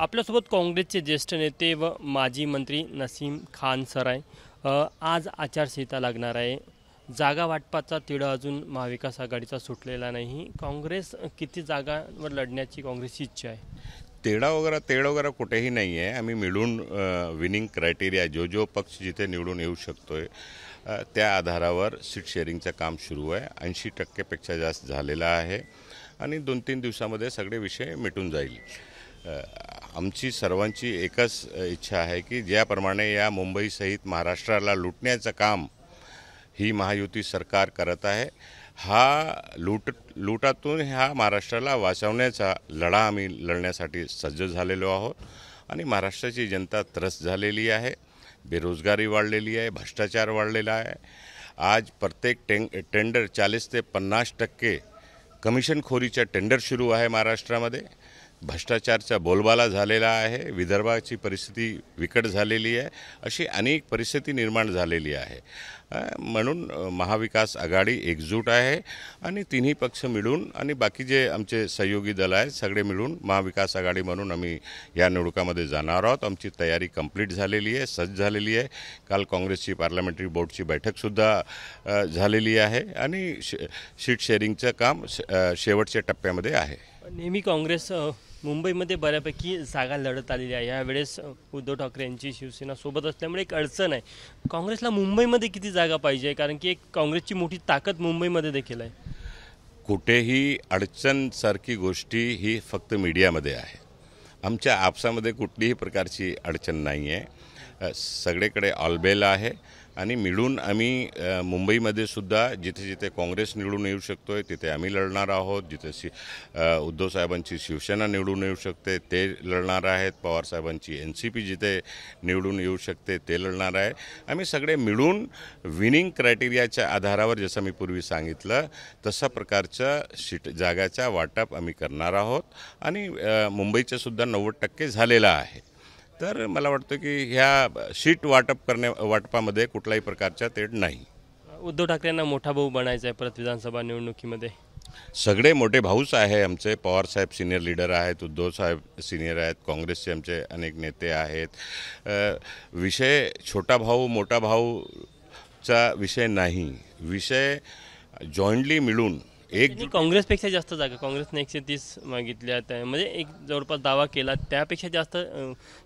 आपल्यासोबत काँग्रेसचे ज्येष्ठ नेते व माजी मंत्री नसीम खान सर आहे आज आचारसंहिता लागणार आहे जागा वाटपाचा तिढा अजून महाविकास आघाडीचा सुटलेला नाही काँग्रेस किती जागांवर लढण्याची काँग्रेसची इच्छा आहे तेढा वगैरे तेढ वगैरे कुठेही नाही आहे आम्ही मिळून विनिंग क्रायटेरिया जो जो पक्ष जिथे निवडून येऊ शकतो आहे त्या आधारावर सीट शेअरिंगचं काम सुरू आहे ऐंशी टक्केपेक्षा जास्त झालेलं आहे आणि दोन तीन दिवसामध्ये सगळे विषय मिटून जाईल आमची सर्वांची एकच इच्छा आहे की ज्याप्रमाणे या मुंबईसहित महाराष्ट्राला लुटण्याचं काम ही महायुती सरकार करत आहे हा लूट लुटातून ह्या महाराष्ट्राला वाचवण्याचा लढा आम्ही लढण्यासाठी सज्ज झालेलो आहोत आणि महाराष्ट्राची जनता त्रस्त झालेली आहे बेरोजगारी वाढलेली आहे भ्रष्टाचार वाढलेला आहे आज प्रत्येक टें टेंडर चाळीस ते पन्नास टक्के कमिशनखोरीच्या टेंडर सुरू आहे महाराष्ट्रामध्ये भ्रष्टाचारचा बोलबाला झालेला आहे विदर्भाची परिस्थिती विकट झालेली आहे अशी अनेक परिस्थिती निर्माण झालेली आहे म्हणून महाविकास आघाडी एकजूट आहे आणि तिन्ही पक्ष मिळून आणि बाकी जे आमचे सहयोगी दल आहेत सगळे मिळून महाविकास आघाडी म्हणून आम्ही या निवडणुकामध्ये जाणार आहोत आमची तयारी कंप्लीट झालेली आहे सज्ज झालेली आहे काल काँग्रेसची पार्लमेंटरी बोर्डची बैठकसुद्धा झालेली आहे आणि शीट शेअरिंगचं काम शेवटच्या टप्प्यामध्ये आहे नेहमी काँग्रेस मुंबईमध्ये बऱ्यापैकी जागा लढत आलेली आहे यावेळेस उद्धव ठाकरे यांची शिवसेना सोबत असल्यामुळे एक अडचण आहे काँग्रेसला मुंबईमध्ये किती जागा पाहिजे कारण की एक काँग्रेसची मोठी ताकद मुंबईमध्ये देखील आहे कुठेही अडचणसारखी गोष्टी ही फक्त मीडियामध्ये आहे आमच्या आपसामध्ये कुठलीही प्रकारची अडचण नाही आहे सगळीकडे ऑलबेल आहे आणि मिळून आम्ही मुंबईमध्ये सुद्धा जिथे जिथे काँग्रेस निवडून येऊ शकतो आहे तिथे आम्ही लढणार आहोत जिथे शि उद्धवसाहेबांची शिवसेना निवडून येऊ शकते ते लढणार आहेत पवारसाहेबांची एन सी पी जिथे निवडून येऊ शकते ते लढणार आहे आम्ही सगळे मिळून विनिंग क्रायटेरियाच्या आधारावर जसं मी पूर्वी सांगितलं तशा प्रकारचं सीट जागाचा वाटप आम्ही करणार आहोत आणि मुंबईचंसुद्धा नव्वद टक्के झालेलं आहे तर मला वाटतं की ह्या शीट वाटप करण्या वाटपामध्ये कुठल्याही प्रकारच्या तेढ नाही उद्धव ठाकरेंना मोठा भाऊ बनायचा आहे परत विधानसभा निवडणुकीमध्ये सगळे मोठे भाऊच आहे आमचे पवारसाहेब सिनियर लीडर आहेत उद्धवसाहेब सिनियर आहेत काँग्रेसचे आमचे अनेक नेते आहेत विषय छोटा भाऊ मोठा भाऊचा विषय नाही विषय जॉईंटली मिळून एक काँग्रेसपेक्षा जास्त जागा काँग्रेसने एकशे तीस मागितल्या त्या म्हणजे एक जवळपास दावा केला त्यापेक्षा जास्त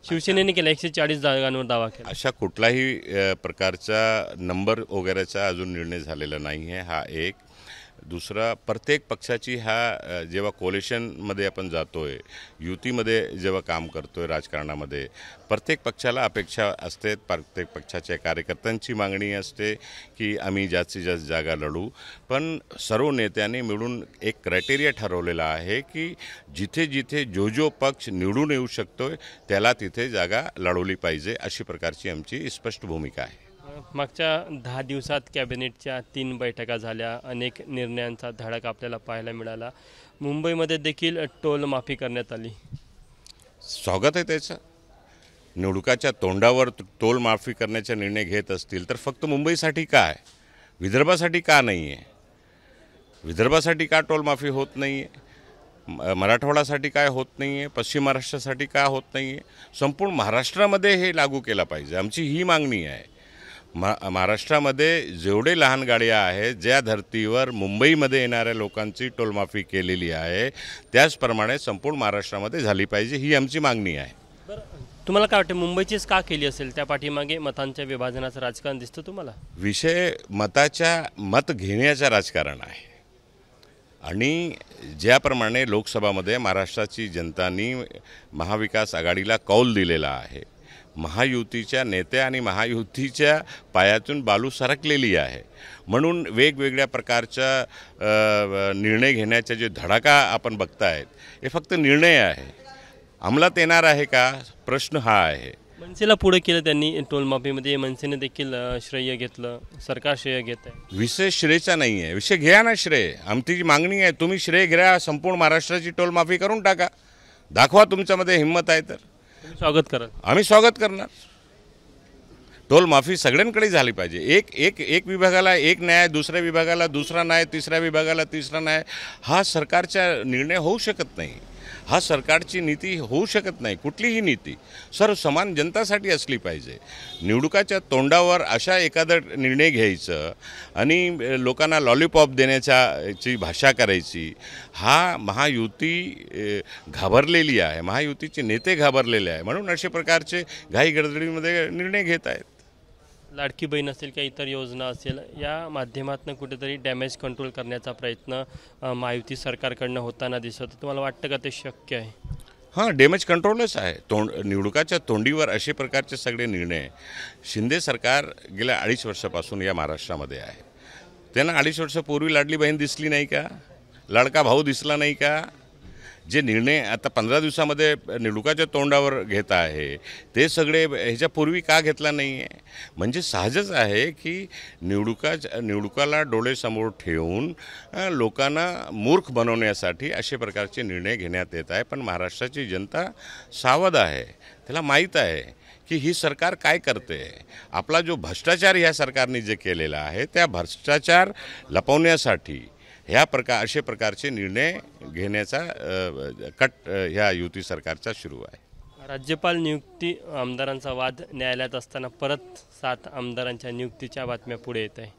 शिवसेनेने केला एकशे चाळीस जागांवर दावा केला अशा कुठलाही प्रकारचा नंबर वगैरेचा अजून निर्णय झालेला नाही आहे हा एक दुसरा प्रत्येक पक्षाची हा जेव्हा कोलेशनमध्ये आपण जातो आहे युतीमध्ये जेव्हा काम करतो आहे राजकारणामध्ये प्रत्येक पक्षाला अपेक्षा असते प्रत्येक पक्षाच्या कार्यकर्त्यांची मागणी असते की आम्ही जास्तीत जास्त जागा लढू पण सर्व नेत्यांनी मिळून एक क्रायटेरिया ठरवलेला आहे की जिथे जिथे जो जो पक्ष निवडून येऊ शकतो त्याला तिथे जागा लढवली पाहिजे अशी प्रकारची आमची स्पष्ट भूमिका आहे मागच्या दहा दिवसात कॅबिनेटच्या तीन बैठका झाल्या अनेक निर्णयांचा धडक आपल्याला पाहायला मिळाला मुंबईमध्ये देखील टोल माफी करण्यात आली स्वागत आहे त्याचं निवडकाच्या तोंडावर टोल माफी करण्याचा निर्णय घेत असतील तर फक्त मुंबईसाठी काय विदर्भासाठी का नाही आहे विदर्भासाठी का टोल माफी होत नाही आहे मराठवाड्यासाठी काय होत नाही आहे पश्चिम महाराष्ट्रासाठी का होत नाही आहे संपूर्ण महाराष्ट्रामध्ये हे लागू केला पाहिजे आमची ही मागणी आहे महा महाराष्ट्रामध्ये जेवढे लहान गाड्या आहेत ज्या धर्तीवर मुंबईमध्ये येणाऱ्या लोकांची टोलमाफी केलेली आहे त्याचप्रमाणे संपूर्ण महाराष्ट्रामध्ये झाली पाहिजे ही आमची मागणी आहे तुम्हाला काय वाटतं मुंबईचीच का केली असेल त्या पाठीमागे मतांच्या विभाजनाचं राजकारण दिसतं तुम्हाला विषय मताच्या मत घेण्याचं राजकारण आहे आणि ज्याप्रमाणे लोकसभामध्ये महाराष्ट्राची जनतानी महाविकास आघाडीला कौल दिलेला आहे महायुतीच्या नेत्या आणि महायुतीच्या पायातून बालू सरकलेली आहे म्हणून वेगवेगळ्या प्रकारच्या निर्णय घेण्याच्या जे धडाका आपण बघतायत हे फक्त निर्णय आहे अंमलात येणार आहे का प्रश्न हा आहे मनसेला पुढे केलं त्यांनी टोलमाफीमध्ये मनसेने देखील श्रेय घेतलं सरकार श्रेय घेत आहे विषय श्रेयचा नाही आहे विषय घ्या ना श्रेय आमची जी मागणी आहे तुम्ही श्रेय घ्या संपूर्ण महाराष्ट्राची टोलमाफी करून टाका दाखवा तुमच्यामध्ये हिंमत आहे तर स्वागत करा आम्ही स्वागत करणार टोलमाफी सगळ्यांकडे झाली पाहिजे एक एक एक विभागाला एक न्याय दुसऱ्या विभागाला दुसरा न्याय तिसऱ्या विभागाला तिसरा न्याय हा सरकारचा निर्णय होऊ शकत नाही हा सरकारची नीती होऊ शकत नाही कुठलीही नीती सर्व समान जनतासाठी असली पाहिजे निवडुकाच्या तोंडावर अशा एखादं निर्णय घ्यायचं आणि लोकांना लॉलीपॉप ची भाषा करायची हा महायुती घाबरलेली आहे महायुतीचे नेते घाबरलेले आहे म्हणून अशा प्रकारचे घाई निर्णय घेत आहेत लाडकी बहीण असेल किंवा इतर योजना असेल या माध्यमातून कुठेतरी डॅमेज कंट्रोल करण्याचा प्रयत्न महायुती सरकारकडनं होताना दिसत तुम्हाला वाटतं का ते शक्य आहे हां डॅमेज कंट्रोलच आहे तोंड निवडणुकाच्या तोंडीवर असे प्रकारचे सगळे निर्णय शिंदे सरकार गेल्या अडीच वर्षापासून या महाराष्ट्रामध्ये आहे त्यांना अडीच वर्षापूर्वी लाडली बहीण दिसली नाही का लाडका भाऊ दिसला नाही का जे निर्णय आता पंधरा दिवसामध्ये निवडणुकाच्या तोंडावर घेत आहे ते सगळे ह्याच्यापूर्वी का घेतला नाही आहे म्हणजे सहजच आहे की निवडणुका निवडुकाला डोळेसमोर ठेवून लोकांना मूर्ख बनवण्यासाठी असे प्रकारचे निर्णय घेण्यात येत आहे पण महाराष्ट्राची जनता सावध आहे त्याला माहीत आहे की ही सरकार काय करते आपला जो भ्रष्टाचार ह्या सरकारने जे केलेला आहे त्या भ्रष्टाचार लपवण्यासाठी ह्या प्रकार असे प्रकारचे निर्णय घेण्याचा कट ह्या युती सरकारचा सुरू आहे राज्यपाल नियुक्ती आमदारांचा वाद न्यायालयात असताना परत सात आमदारांच्या नियुक्तीच्या बातम्या पुढे येत आहे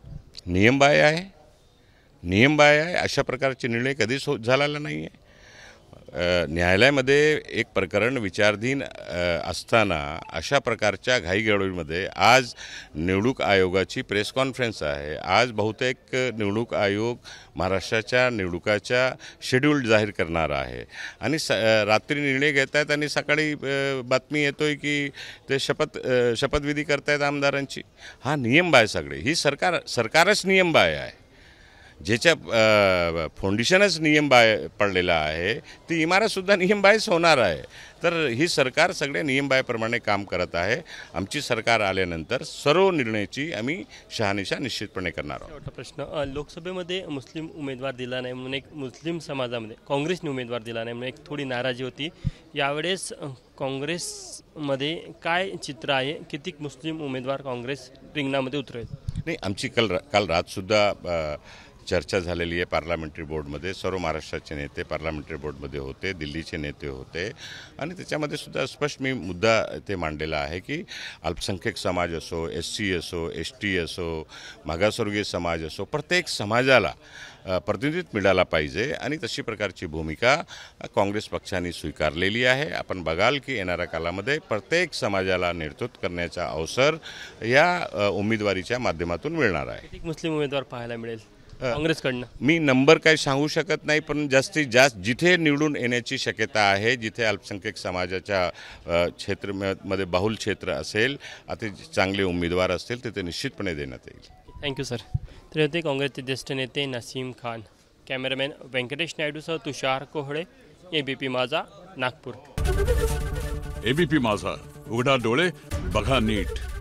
नियमबाह्य आहे नियमबाह्य आहे अशा प्रकारचे निर्णय कधीच हो-, झालेला नाही आहे न्यायालयामध्ये एक प्रकरण विचारधीन असताना अशा प्रकारच्या घाईगडोळीमध्ये आज निवडणूक आयोगाची प्रेस कॉन्फरन्स आहे आज बहुतेक निवडणूक आयोग महाराष्ट्राच्या निवडणुकाच्या शेड्यूल जाहीर करणार आहे आणि स रात्री निर्णय घेत आहेत आणि सकाळी बातमी येतो आहे की ते शपथ शपथविधी करतायत आमदारांची हा नियम बाय सगळे ही सरकार सरकारच नियम बाय आहे ज्याच्या फाउंडेशनच नियम बाय पडलेला आहे ती इमारतसुद्धा नियमबायच होणार आहे तर ही सरकार सगळे नियमबायप्रमाणे काम करत आहे आमची सरकार आल्यानंतर सर्व निर्णयाची आम्ही शहानिशा निश्चितपणे करणार आहोत प्रश्न लोकसभेमध्ये मुस्लिम उमेदवार दिला नाही म्हणून एक मुस्लिम समाजामध्ये काँग्रेसने उमेदवार दिला नाही म्हणून एक थोडी नाराजी होती यावेळेस काँग्रेसमध्ये काय चित्र आहे किती मुस्लिम उमेदवार काँग्रेस रिंगणामध्ये उतरेल नाही आमची काल काल रातसुद्धा चर्चा झालेली आहे पार्लमेंटरी बोर्डमध्ये सर्व महाराष्ट्राचे नेते पार्लमेंटरी बोर्डमध्ये होते दिल्लीचे नेते होते आणि त्याच्यामध्ये सुद्धा स्पष्ट मी मुद्दा ते मांडलेला आहे की अल्पसंख्यक समाज असो एस सी असो एस टी असो मागासवर्गीय समाज असो प्रत्येक समाजाला प्रतिनिधित्व मिळाला पाहिजे आणि तशी प्रकारची भूमिका काँग्रेस पक्षाने स्वीकारलेली आहे आपण बघाल की येणाऱ्या कालामध्ये प्रत्येक समाजाला नेतृत्व करण्याचा अवसर या उमेदवारीच्या माध्यमातून मिळणार आहे मुस्लिम उमेदवार पाहायला मिळेल काँग्रेसकडनं मी नंबर काही सांगू शकत नाही पण जास्तीत जास्त जिथे निवडून येण्याची शक्यता आहे जिथे अल्पसंख्यक समाजाच्या क्षेत्र मध्ये बाहुल क्षेत्र असेल आता चांगले उमेदवार असतील तिथे निश्चितपणे देण्यात येईल थँक्यू सर तर होते काँग्रेसचे ज्येष्ठ नेते नसीम खान कॅमेरामॅन व्यंकटेश नायडूसह तुषार कोहळे एबीपी माझा नागपूर एबीपी माझा उघडा डोळे बघा नीट